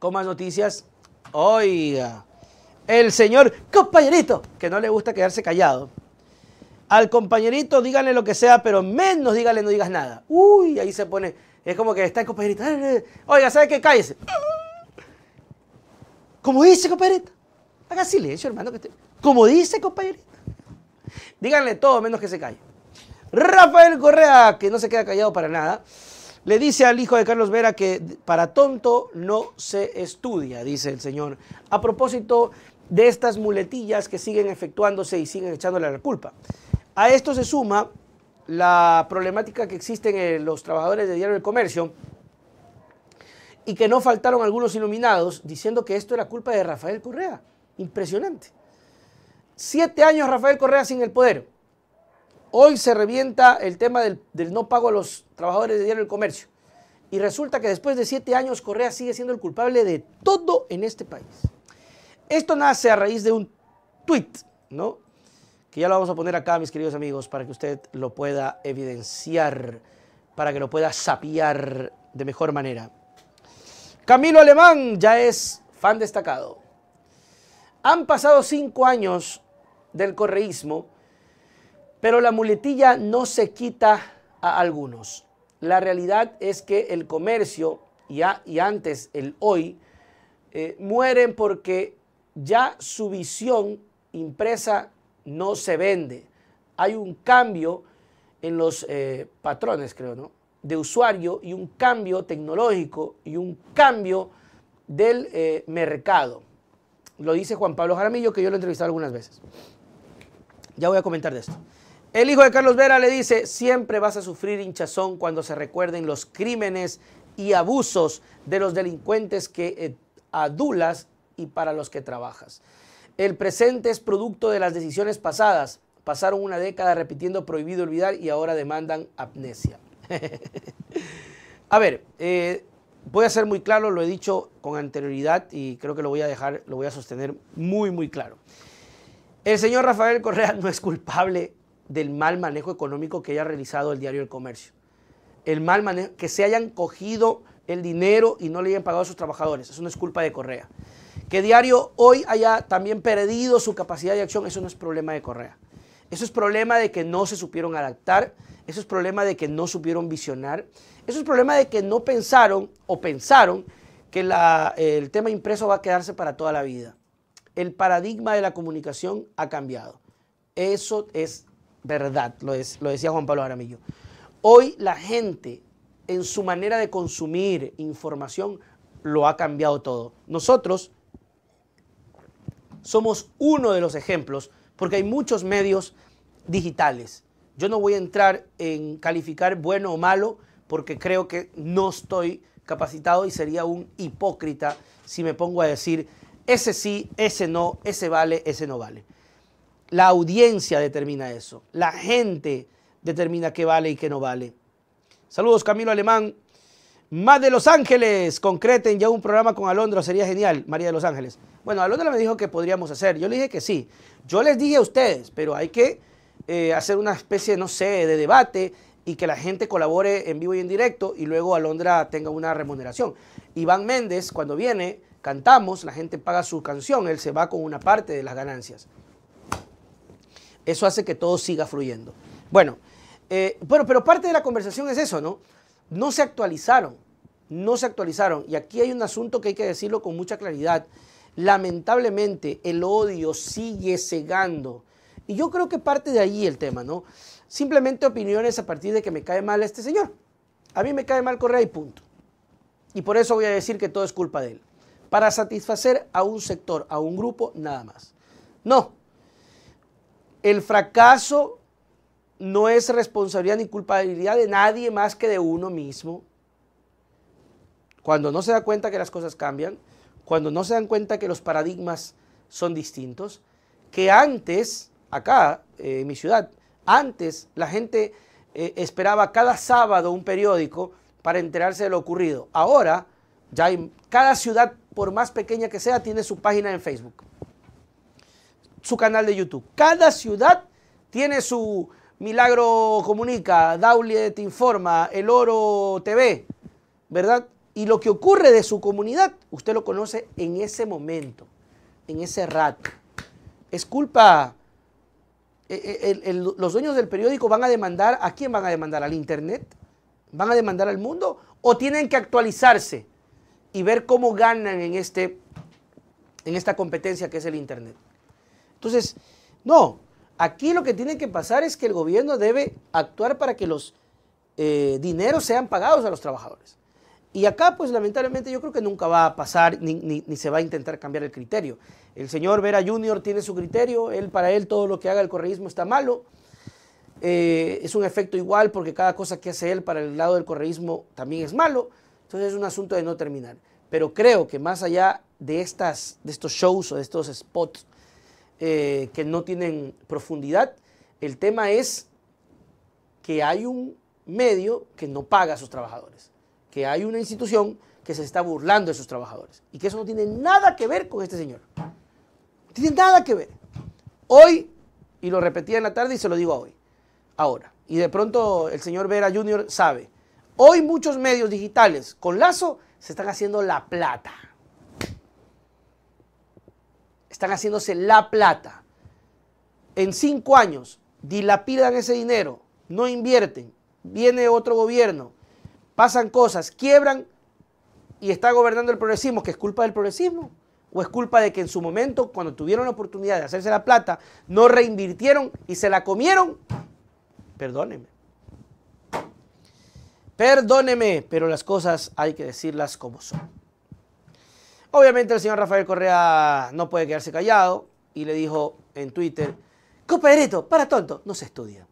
con noticias. Oiga, el señor compañerito, que no le gusta quedarse callado. Al compañerito díganle lo que sea, pero menos díganle no digas nada. Uy, ahí se pone, es como que está el compañerito. Eh, eh. Oiga, ¿sabe qué? Cállese. Como dice compañerito. Haga silencio, hermano. Que Como dice compañerito. Díganle todo menos que se calle. Rafael Correa, que no se queda callado para nada. Le dice al hijo de Carlos Vera que para tonto no se estudia, dice el señor. A propósito de estas muletillas que siguen efectuándose y siguen echándole la culpa. A esto se suma la problemática que existen en los trabajadores de Diario del Comercio y que no faltaron algunos iluminados diciendo que esto era culpa de Rafael Correa. Impresionante. Siete años Rafael Correa sin el poder. Hoy se revienta el tema del, no pago a los trabajadores de Diario del Comercio. Y resulta que después de siete años Correa sigue siendo el culpable de todo en este país. Esto nace a raíz de un tuit, ¿no? Que ya lo vamos a poner acá, mis queridos amigos, para que usted lo pueda evidenciar, para que lo pueda sapiar de mejor manera. Camilo Alemán ya es fan destacado. Han pasado cinco años del correísmo pero la muletilla no se quita a algunos. La realidad es que el comercio y, y antes el hoy eh, mueren porque ya su visión impresa no se vende. Hay un cambio en los eh, patrones, creo, ¿no? De usuario y un cambio tecnológico y un cambio del eh, mercado. Lo dice Juan Pablo Jaramillo, que yo lo he entrevistado algunas veces. Ya voy a comentar de esto. El hijo de Carlos Vera le dice, siempre vas a sufrir hinchazón cuando se recuerden los crímenes y abusos de los delincuentes que eh, adulas y para los que trabajas. El presente es producto de las decisiones pasadas. Pasaron una década repitiendo prohibido olvidar y ahora demandan amnesia. a ver, eh, voy a ser muy claro, lo he dicho con anterioridad y creo que lo voy a dejar, lo voy a sostener muy, muy claro. El señor Rafael Correa no es culpable del mal manejo económico que haya realizado el diario El Comercio. El mal manejo, que se hayan cogido el dinero y no le hayan pagado a sus trabajadores, eso no es culpa de Correa. Que Diario hoy haya también perdido su capacidad de acción, eso no es problema de Correa. Eso es problema de que no se supieron adaptar, eso es problema de que no supieron visionar, eso es problema de que no pensaron o pensaron que el tema impreso va a quedarse para toda la vida. El paradigma de la comunicación ha cambiado. Eso es verdad, lo, decía Juan Pablo Aramillo. Hoy la gente en su manera de consumir información lo ha cambiado todo. Nosotros somos uno de los ejemplos porque hay muchos medios digitales. Yo no voy a entrar en calificar bueno o malo porque creo que no estoy capacitado y sería un hipócrita si me pongo a decir ese sí, ese no, ese vale, ese no vale. La audiencia determina eso. La gente determina qué vale y qué no vale. Saludos Camilo Alemán. Más de Los Ángeles, concreten ya un programa con Alondra, sería genial, María de Los Ángeles. Bueno, Alondra me dijo que podríamos hacer, yo le dije que sí. Yo les dije a ustedes, pero hay que eh, hacer una especie, no sé, de debate y que la gente colabore en vivo y en directo y luego Alondra tenga una remuneración. Iván Méndez, cuando viene, cantamos, la gente paga su canción, él se va con una parte de las ganancias. Eso hace que todo siga fluyendo. Eh, bueno, pero parte de la conversación es eso, ¿no? No se actualizaron, no se actualizaron. Y aquí hay un asunto que hay que decirlo con mucha claridad. Lamentablemente el odio sigue cegando. Y yo creo que parte de ahí el tema, ¿no? Simplemente opiniones a partir de que me cae mal este señor. A mí me cae mal Correa y punto. Y por eso voy a decir que todo es culpa de él. Para satisfacer a un sector, a un grupo, nada más. No, el fracaso no es responsabilidad ni culpabilidad de nadie más que de uno mismo. Cuando no se da cuenta que las cosas cambian, cuando no se dan cuenta que los paradigmas son distintos, que antes, acá eh, en mi ciudad, antes la gente eh, esperaba cada sábado un periódico para enterarse de lo ocurrido. Ahora, ya en cada ciudad, por más pequeña que sea, tiene su página en Facebook su canal de YouTube. Cada ciudad tiene su Milagro Comunica, te Informa, El Oro TV, ¿verdad? Y lo que ocurre de su comunidad, usted lo conoce en ese momento, en ese rato. Es culpa... Eh, eh, los dueños del periódico van a demandar, ¿a quién van a demandar? ¿Al Internet? ¿Van a demandar al mundo? ¿O tienen que actualizarse y ver cómo ganan en, este, en esta competencia que es el Internet? Entonces, no, aquí lo que tiene que pasar es que el gobierno debe actuar para que los eh, dineros sean pagados a los trabajadores. Y acá, pues lamentablemente, yo creo que nunca va a pasar ni, se va a intentar cambiar el criterio. El señor Vera Junior tiene su criterio, él para él todo lo que haga el correísmo está malo. Eh, es un efecto igual porque cada cosa que hace él para el lado del correísmo también es malo. Entonces es un asunto de no terminar. Pero creo que más allá de, estas, de estos shows o de estos spots eh, que no tienen profundidad. El tema es que hay un medio que no paga a sus trabajadores, que hay una institución que se está burlando de sus trabajadores y que eso no tiene nada que ver con este señor. No tiene nada que ver. Hoy, y lo repetía en la tarde y se lo digo hoy, ahora, y de pronto el señor Vera Jr. sabe, hoy muchos medios digitales con Lazo se están haciendo la plata están haciéndose la plata. En cinco años dilapidan ese dinero, no invierten, viene otro gobierno, pasan cosas, quiebran y está gobernando el progresismo, que es culpa del progresismo. ¿O es culpa de que en su momento, cuando tuvieron la oportunidad de hacerse la plata, no reinvirtieron y se la comieron? Perdóneme. Perdóneme, pero las cosas hay que decirlas como son. Obviamente el señor Rafael Correa no puede quedarse callado y le dijo en Twitter, Copereto, para tonto, no se estudia.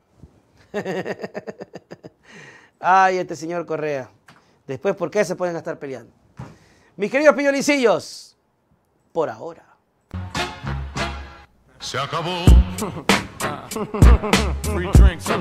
Ay, este señor Correa. Después, ¿por qué se pueden estar peleando? Mis queridos piñolicillos, por ahora. Se acabó. Free drinks